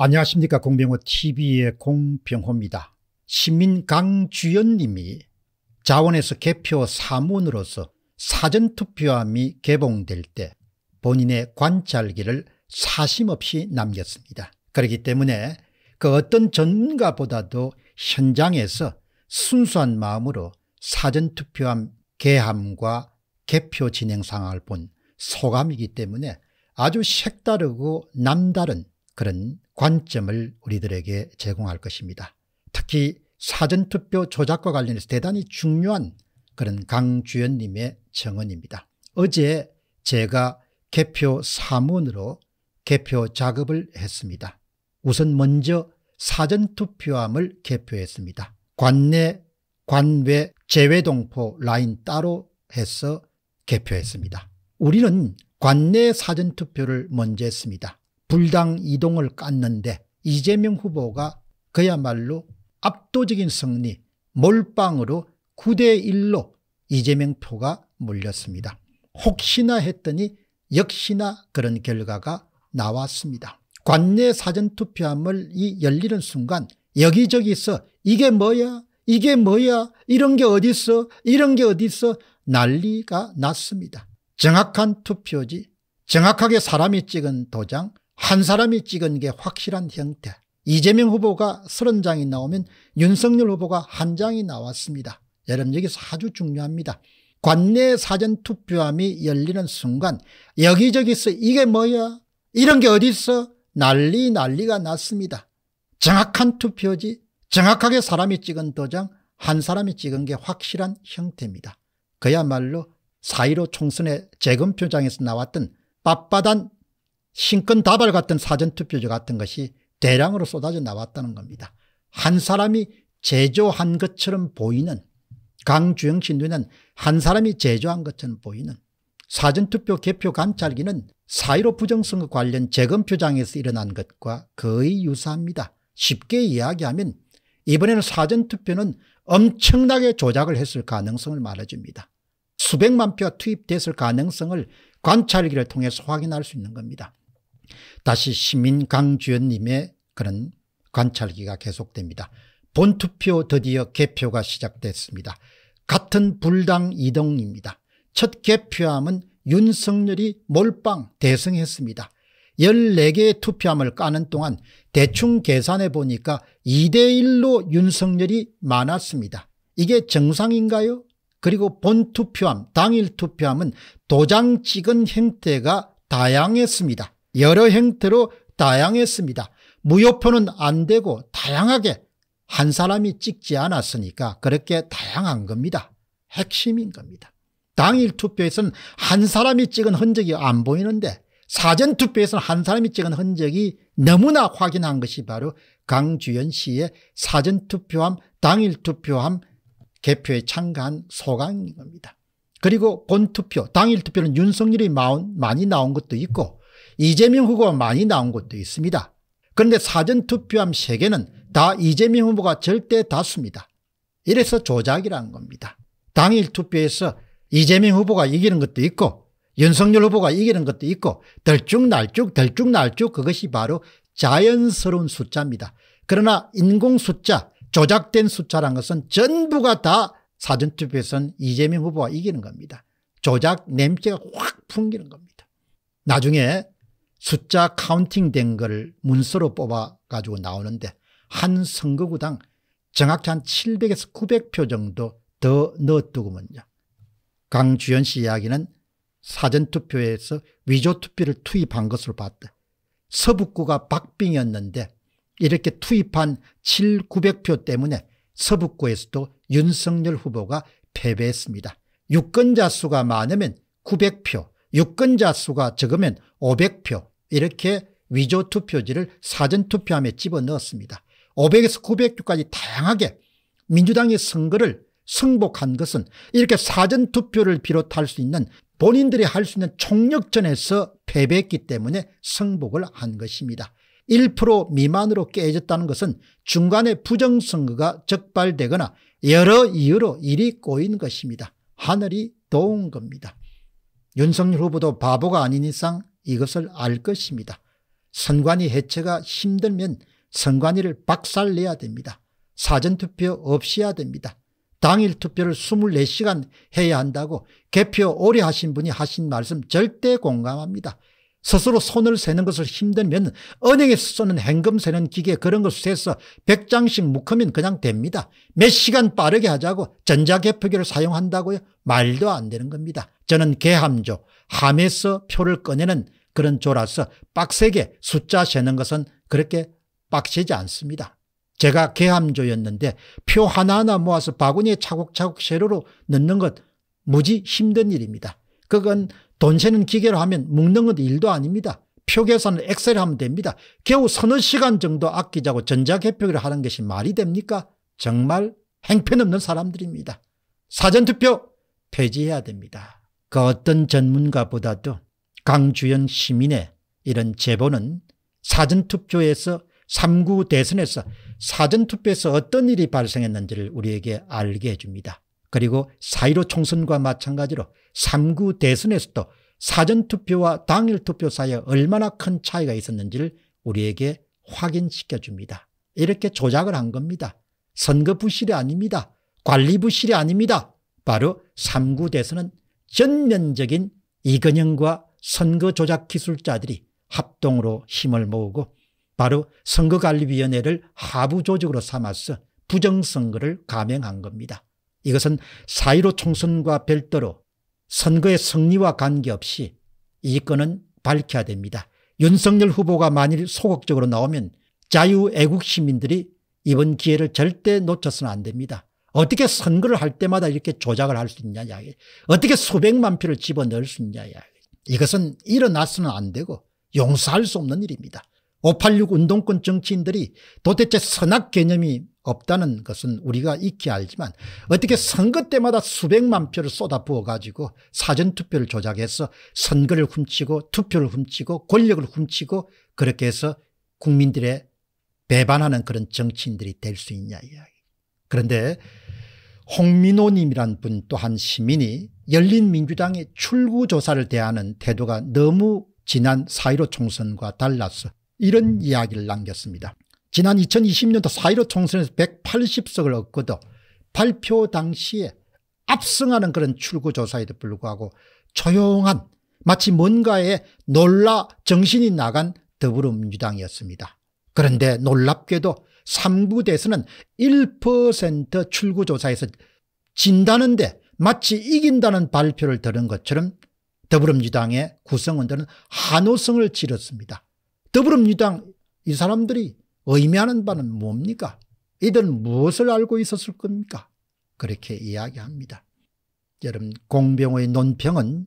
안녕하십니까 공병호 tv의 공병호입니다. 시민 강주연님이 자원에서 개표 사문으로서 사전투표함이 개봉될 때 본인의 관찰기를 사심없이 남겼습니다. 그렇기 때문에 그 어떤 전문가보다도 현장에서 순수한 마음으로 사전투표함 개함과 개표 진행 상황을 본 소감이기 때문에 아주 색다르고 남다른 그런 관점을 우리들에게 제공할 것입니다. 특히 사전투표 조작과 관련해서 대단히 중요한 그런 강주연님의 청원입니다. 어제 제가 개표 사문으로 개표 작업을 했습니다. 우선 먼저 사전투표함을 개표했습니다. 관내, 관외, 제외동포 라인 따로 해서 개표했습니다. 우리는 관내 사전투표를 먼저 했습니다. 불당 이동을 깠는데 이재명 후보가 그야말로 압도적인 승리 몰빵으로 9대1로 이재명 표가 몰렸습니다. 혹시나 했더니 역시나 그런 결과가 나왔습니다. 관내 사전투표함을 이 열리는 순간 여기저기서 이게 뭐야 이게 뭐야 이런 게 어딨어 이런 게 어딨어 난리가 났습니다. 정확한 투표지 정확하게 사람이 찍은 도장 한 사람이 찍은 게 확실한 형태. 이재명 후보가 30장이 나오면 윤석열 후보가 한 장이 나왔습니다. 여러분 여기서 아주 중요합니다. 관내 사전투표함이 열리는 순간 여기저기서 이게 뭐야 이런 게 어딨어 난리 난리가 났습니다. 정확한 투표지 정확하게 사람이 찍은 도장 한 사람이 찍은 게 확실한 형태입니다. 그야말로 4.15 총선의 재검표장에서 나왔던 빳빳한 신권 다발 같은 사전투표제 같은 것이 대량으로 쏟아져 나왔다는 겁니다. 한 사람이 제조한 것처럼 보이는 강주영 신도는한 사람이 제조한 것처럼 보이는 사전투표 개표 관찰기는 사1로 부정선거 관련 재검표장에서 일어난 것과 거의 유사합니다. 쉽게 이야기하면 이번에는 사전투표는 엄청나게 조작을 했을 가능성을 말해줍니다. 수백만 표가 투입됐을 가능성을 관찰기를 통해서 확인할 수 있는 겁니다. 다시 시민 강주연님의 그런 관찰기가 계속됩니다. 본투표 드디어 개표가 시작됐습니다. 같은 불당 이동입니다. 첫 개표함은 윤석열이 몰빵 대승했습니다. 14개의 투표함을 까는 동안 대충 계산해 보니까 2대1로 윤석열이 많았습니다. 이게 정상인가요? 그리고 본투표함 당일 투표함은 도장 찍은 형태가 다양했습니다. 여러 형태로 다양했습니다. 무효표는 안 되고 다양하게 한 사람이 찍지 않았으니까 그렇게 다양한 겁니다. 핵심인 겁니다. 당일 투표에서는 한 사람이 찍은 흔적이 안 보이는데 사전 투표에서는 한 사람이 찍은 흔적이 너무나 확인한 것이 바로 강주현 씨의 사전 투표함 당일 투표함 개표에 참가한 소강인 겁니다. 그리고 본투표 당일 투표는 윤석열이 많이 나온 것도 있고 이재명 후보가 많이 나온 것도 있습니다. 그런데 사전투표함 3개는 다 이재명 후보가 절대 다수입니다. 이래서 조작이라는 겁니다. 당일 투표에서 이재명 후보가 이기는 것도 있고 윤석열 후보가 이기는 것도 있고 덜쭉날쭉 덜쭉날쭉 그것이 바로 자연스러운 숫자입니다. 그러나 인공 숫자 조작된 숫자란 것은 전부가 다사전투표에서는 이재명 후보가 이기는 겁니다. 조작 냄새가 확 풍기는 겁니다. 나중에 숫자 카운팅된 걸 문서로 뽑아가지고 나오는데 한 선거구당 정확히 한 700에서 900표 정도 더넣어두고먼요 강주현 씨 이야기는 사전투표에서 위조투표를 투입한 것으로 봤다. 서북구가 박빙이었는데 이렇게 투입한 7, 900표 때문에 서북구에서도 윤석열 후보가 패배했습니다. 유권자 수가 많으면 900표, 유권자 수가 적으면 500표 이렇게 위조 투표지를 사전 투표함에 집어넣었습니다. 500에서 900표까지 다양하게 민주당이 선거를 승복한 것은 이렇게 사전 투표를 비롯할 수 있는 본인들이 할 수 있는 총력전에서 패배했기 때문에 승복을 한 것입니다. 1% 미만으로 깨졌다는 것은 중간에 부정선거가 적발되거나 여러 이유로 일이 꼬인 것입니다. 하늘이 도운 겁니다. 윤석열 후보도 바보가 아닌 이상 이것을 알 것입니다. 선관위 해체가 힘들면 선관위를 박살내야 됩니다. 사전투표 없이 해야 됩니다. 당일 투표를 24시간 해야 한다고 개표 오래 하신 분이 하신 말씀 절대 공감합니다. 스스로 손을 세는 것을 힘들면 은행에 쓰는 행금 세는 기계 그런 것을 세서 100장씩 묶으면 그냥 됩니다. 몇 시간 빠르게 하자고 전자개표기를 사용한다고요? 말도 안 되는 겁니다. 저는 개함조, 함에서 표를 꺼내는 그런 조라서 빡세게 숫자 세는 것은 그렇게 빡세지 않습니다. 제가 개함조였는데 표 하나하나 모아서 바구니에 차곡차곡 세로로 넣는 것 무지 힘든 일입니다. 그건 돈 세는 기계로 하면 묶는 것도 일도 아닙니다. 표 계산을 엑셀 하면 됩니다. 겨우 서너 시간 정도 아끼자고 전자개표기를 하는 것이 말이 됩니까? 정말 행편없는 사람들입니다. 사전투표 폐지해야 됩니다. 그 어떤 전문가보다도 강주연 시민의 이런 제보는 사전투표에서 3구 대선에서 사전투표에서 어떤 일이 발생했는지를 우리에게 알게 해줍니다. 그리고 4.15 총선과 마찬가지로 3구 대선에서도 사전투표와 당일투표 사이에 얼마나 큰 차이가 있었는지를 우리에게 확인시켜줍니다. 이렇게 조작을 한 겁니다. 선거 부실이 아닙니다. 관리 부실이 아닙니다. 바로 3구 대선은 전면적인 이근영과 선거 조작 기술자들이 합동으로 힘을 모으고 바로 선거관리위원회를 하부 조직으로 삼아서 부정선거를 감행한 겁니다. 이것은 사1로 총선과 별도로 선거의 승리와 관계없이 이 건은 밝혀야 됩니다. 윤석열 후보가 만일 소극적으로 나오면 자유애국 시민들이 이번 기회를 절대 놓쳐서는 안 됩니다. 어떻게 선거를 할 때마다 이렇게 조작을 할 수 있냐 이야기 어떻게 수백만 표를 집어넣을 수 있냐 이야기 이것은 일어나서는 안 되고 용서할 수 없는 일입니다. 586 운동권 정치인들이 도대체 선악 개념이 없다는 것은 우리가 익히 알지만 어떻게 선거 때마다 수백만 표를 쏟아부어 가지고 사전투표를 조작해서 선거를 훔치고 투표를 훔치고 권력을 훔치고 그렇게 해서 국민들의 배반하는 그런 정치인들이 될 수 있냐 이야기. 그런데 홍민호님이란 분 또한 시민이 열린민주당의 출구조사를 대하는 태도가 너무 지난 4.15 총선과 달라서 이런 이야기를 남겼습니다. 지난 2020년도 4.15 총선에서 180석을 얻고도 발표 당시에 압승하는 그런 출구조사에도 불구하고 조용한 마치 뭔가에 놀라 정신이 나간 더불어민주당이었습니다. 그런데 놀랍게도 3부대선은1% 출구조사에서 진다는데 마치 이긴다는 발표를 들은 것처럼 더불어민주당의 구성원들은 한호성을 지렀습니다. 더불어민주당 이 사람들이 의미하는 바는 뭡니까? 이들은 무엇을 알고 있었을 겁니까? 그렇게 이야기합니다. 여러분 공병호의 논평은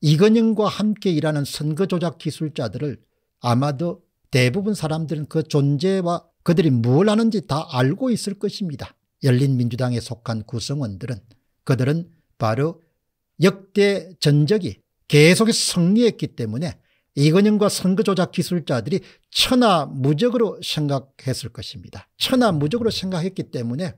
이건영과 함께 일하는 선거조작 기술자들을 아마도 대부분 사람들은 그 존재와 그들이 뭘 하는지 다 알고 있을 것입니다. 열린민주당에 속한 구성원들은 그들은 바로 역대 전적이 계속 성리했기 때문에 이건영과 선거조작 기술자들이 천하무적으로 생각했을 것입니다. 천하무적으로 생각했기 때문에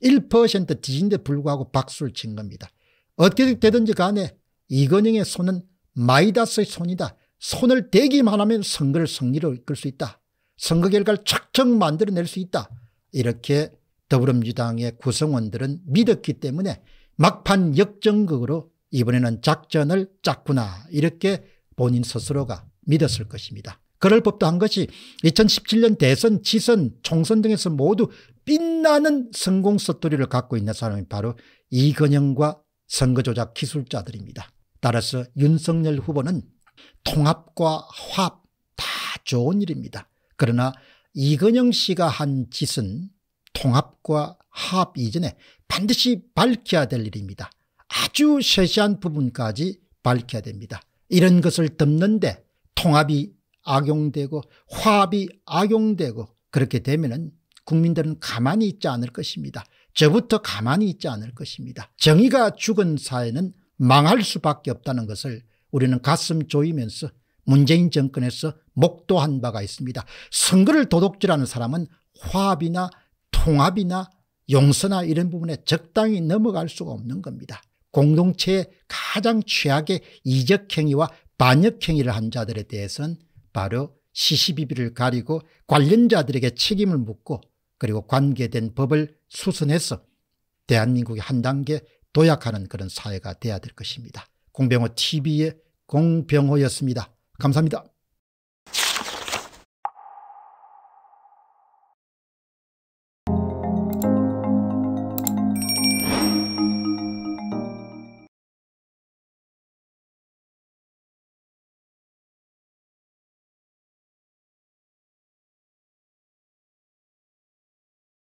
1% 뒤진데 불구하고 박수를 친 겁니다. 어떻게 되든지 간에 이건영의 손은 마이다스의 손이다. 손을 대기만 하면 선거를 승리로 이끌 수 있다. 선거 결과를 착착 만들어낼 수 있다. 이렇게 더불어민주당의 구성원들은 믿었기 때문에 막판 역전극으로 이번에는 작전을 짰구나 이렇게 본인 스스로가 믿었을 것입니다. 그럴 법도 한 것이 2017년 대선, 지선, 총선 등에서 모두 빛나는 성공 스토리를 갖고 있는 사람이 바로 이건영과 선거조작 기술자들입니다. 따라서 윤석열 후보는 통합과 화합 다 좋은 일입니다. 그러나 이건영 씨가 한 짓은 통합과 합 이전에 반드시 밝혀야 될 일입니다. 아주 세세한 부분까지 밝혀야 됩니다. 이런 것을 덮는데 통합이 악용되고 화합이 악용되고 그렇게 되면 국민들은 가만히 있지 않을 것입니다. 저부터 가만히 있지 않을 것입니다. 정의가 죽은 사회는 망할 수밖에 없다는 것을 우리는 가슴 조이면서 문재인 정권에서 목도한 바가 있습니다. 선거를 도둑질하는 사람은 화합이나 통합이나 용서나 이런 부분에 적당히 넘어갈 수가 없는 겁니다. 공동체의 가장 최악의 이적행위와 반역행위를 한 자들에 대해서는 바로 시시비비를 가리고 관련자들에게 책임을 묻고 그리고 관계된 법을 수선해서 대한민국이 한 단계 도약하는 그런 사회가 돼야 될 것입니다. 공병호 TV의 공병호였습니다. 감사합니다.